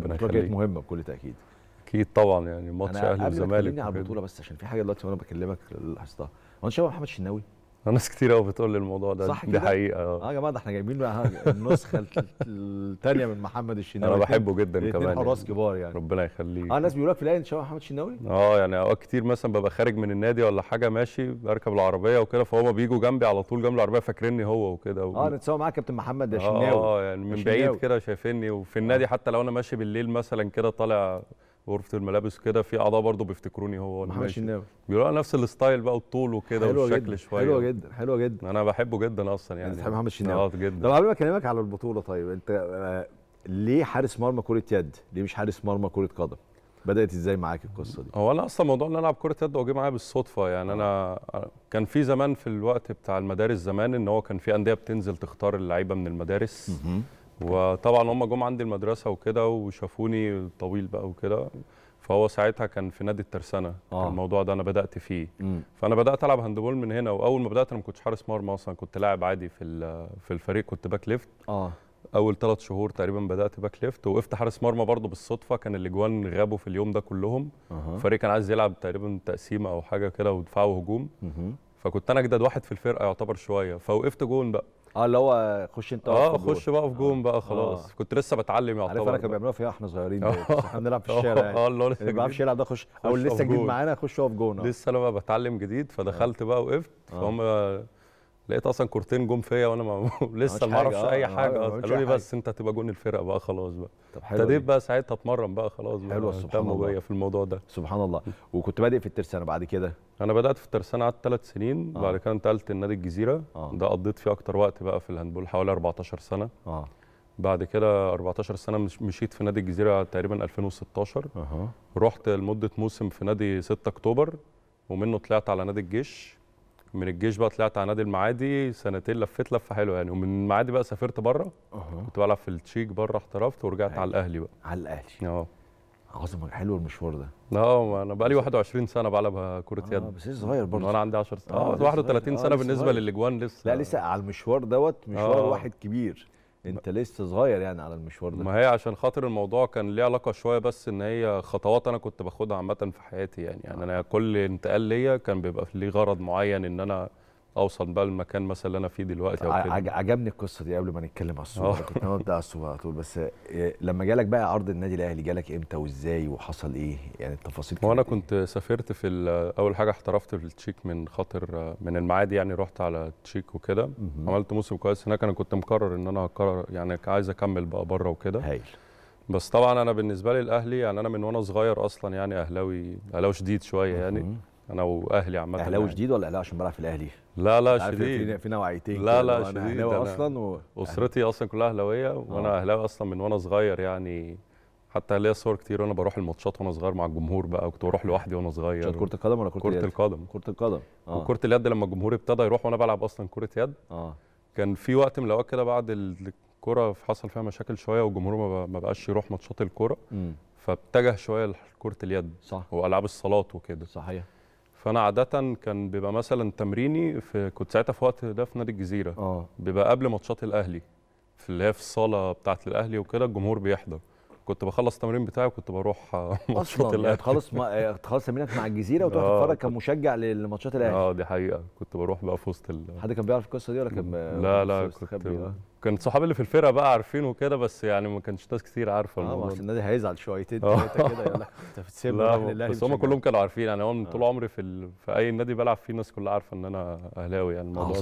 مواجهه مهمه بكل تاكيد اكيد طبعا يعني ماتش اهلي وزمالك انا قبل ما على البطوله بس عشان في حاجه دلوقتي وانا بكلمك لاحظتها هو انت شبه محمد شناوي ناس كتير قوي بتقول لي الموضوع ده صح دي حقيقه آه. اه يا جماعه ده احنا جايبين بقى النسخه الثانيه من محمد الشناوي انا بحبه جدا كمان حراس يعني. كبار يعني ربنا يخليك اه ناس بيقول لك في الاهلي ان محمد الشناوي اه يعني اوقات كتير مثلا ببقى خارج من النادي ولا حاجه ماشي بركب العربيه وكده فهو بيجوا جنبي على طول جنب العربيه فاكرني هو وكده و... اه نتساوى معاك كابتن محمد الشناوي آه، شناوي اه يعني من بعيد كده شايفني وفي النادي آه. حتى لو انا ماشي بالليل مثلا كده طالع غرفه الملابس كده في اعضاء برضه بيفتكروني هو محمد الشناوي بيقولوا نفس الستايل بقى والطول وكده والشكل شويه حلوه جدا حلوه جدا انا بحبه جدا اصلا يعني, يعني. بتحب محمد الشناوي اه جدا طب قبل ما اكلمك على البطوله طيب انت آه، ليه حارس مرمى كره يد ليه مش حارس مرمى كره قدم بدات ازاي معاك القصه دي هو انا اصلا موضوع ان انا العب كره يد هو جه معايا بالصدفه يعني انا آه، كان في زمان في الوقت بتاع المدارس زمان ان هو كان في انديه بتنزل تختار اللعيبه من المدارس وطبعا هم جم عندي المدرسه وكده وشافوني طويل بقى وكده فهو ساعتها كان في نادي الترسانه آه. الموضوع ده انا بدات فيه مم. فانا بدات العب هاندبول من هنا واول ما بدات انا ما كنتش حارس مرمى اصلا كنت لاعب عادي في في الفريق كنت باك ليفت اه اول ثلاث شهور تقريبا بدات باك ليفت وقفت حارس مرمى برضه بالصدفه كان الاجوان غابوا في اليوم ده كلهم آه. الفريق كان عايز يلعب تقريبا تقسيمه او حاجه كده ودفاع وهجوم مم. فكنت انا اجدد واحد في الفرقه يعتبر شويه فوقفت جون بقى اه اللي هو خش انت اه خش بقى في جون بقى خلاص آه. كنت لسه بتعلم يعتبر عارف انا كانوا بيعملوها فيها إيه؟ احنا صغيرين اه. احنا بنلعب في الشارع اه اللي هو لسه ما بيعرفش يلعب ده خش او لسه جديد معانا خش هو في جون اه. لسه انا بقى بتعلم جديد فدخلت اه. بقى وقفت فهم لقيت اصلا كورتين جم فيا وانا ما لسه ما اعرفش اي آه، حاجه قالوا لي بس انت هتبقى جون الفرقه بقى خلاص بقى طب حلو ابتديت بقى ساعتها اتمرن بقى خلاص بقى حلوة سبحان الله في الموضوع ده سبحان الله وكنت بادئ في الترسانه بعد كده انا بدات في الترسانه قعدت ثلاث سنين آه. بعد كده انتقلت لنادي الجزيره آه. ده قضيت فيه اكتر وقت بقى في الهاندبول حوالي 14 سنه آه. بعد كده 14 سنه مشيت في نادي الجزيره تقريبا 2016 آه. رحت لمده موسم في نادي 6 اكتوبر ومنه طلعت على نادي الجيش من الجيش بقى طلعت على نادي المعادي سنتين لفيت لفه حلوه يعني ومن المعادي بقى سافرت بره كنت بلعب في التشيك بره احترفت ورجعت هاي. على الاهلي بقى على الاهلي اه عظمه حلو المشوار ده اه انا بقى لي 21 سنه بلعب كره آه يد بس لسه صغير برضه وانا عندي 10 آه، آه، سنه اه 31 سنه بالنسبه للاجوان لسه لا لسه على المشوار دوت مشوار آه. واحد كبير انت لسه صغير يعني على المشوار ده ما هي عشان خاطر الموضوع كان ليه علاقه شويه بس ان هي خطوات انا كنت باخدها عامه في حياتي يعني يعني انا كل انتقال ليا كان بيبقى ليه غرض معين ان انا اوصل بقى المكان مثلا اللي انا فيه دلوقتي او كده عجبني القصه دي قبل ما نتكلم على الصوره آه. كنت انا بتاع السوق على طول بس آه، لما جالك بقى عرض النادي الاهلي جالك امتى وازاي وحصل ايه يعني التفاصيل وانا إيه؟ كنت سافرت في اول حاجه احترفت في التشيك من خاطر آه، من المعادي يعني رحت على التشيك وكده عملت موسم كويس هناك انا كنت مقرر ان انا هكرر يعني عايز اكمل بقى بره وكده هايل بس طبعا انا بالنسبه لي الاهلي يعني انا من وانا صغير اصلا يعني اهلاوي اهلاوي شديد شويه يعني انا واهلي عامه اهلاوي يعني. شديد ولا اهلاوي عشان بلعب في الاهلي؟ لا لا شديد في نوعيتين لا لا شديد اهلاوي اصلا و... اسرتي اصلا كلها اهلاويه وانا آه. اهلاوي اصلا من وانا صغير يعني حتى ليا صور كتير وانا بروح الماتشات وانا صغير مع الجمهور بقى وكنت بروح لوحدي وانا صغير كره القدم ولا كره كره القدم كره القدم اه وكره اليد لما الجمهور ابتدى يروح وانا بلعب اصلا كره يد اه كان في وقت من الاوقات كده بعد الكوره حصل فيها مشاكل شويه والجمهور ما بقاش يروح ماتشات الكوره فاتجه شويه لكره اليد صح والعاب الصالات وكده صحيح فانا عاده كان بيبقى مثلا تمريني في كنت ساعتها في وقت ده في نادي الجزيره اه بيبقى قبل ماتشات الاهلي في اللي هي في الصاله بتاعه الاهلي وكده الجمهور بيحضر كنت بخلص التمرين بتاعي وكنت بروح آه، ماتشات يعني الاهلي خلاص ما تخلص آه، تمرينك مع الجزيره وتروح آه، تتفرج كمشجع لماتشات الاهلي اه دي حقيقه كنت بروح بقى في وسط حد كان بيعرف القصه دي ولا كان لا لا كنت كان صحابي اللي في الفرقه بقى عارفين وكده بس يعني ما كانش ناس كتير عارفه اه اه النادي هيزعل شويتين ثلاثه كده يقول لك انت بتسيبنا يعني بس هم كلهم كانوا عارفين يعني انا طول عمري في في اي نادي بلعب فيه الناس كلها عارفه ان انا اهلاوي يعني الموضوع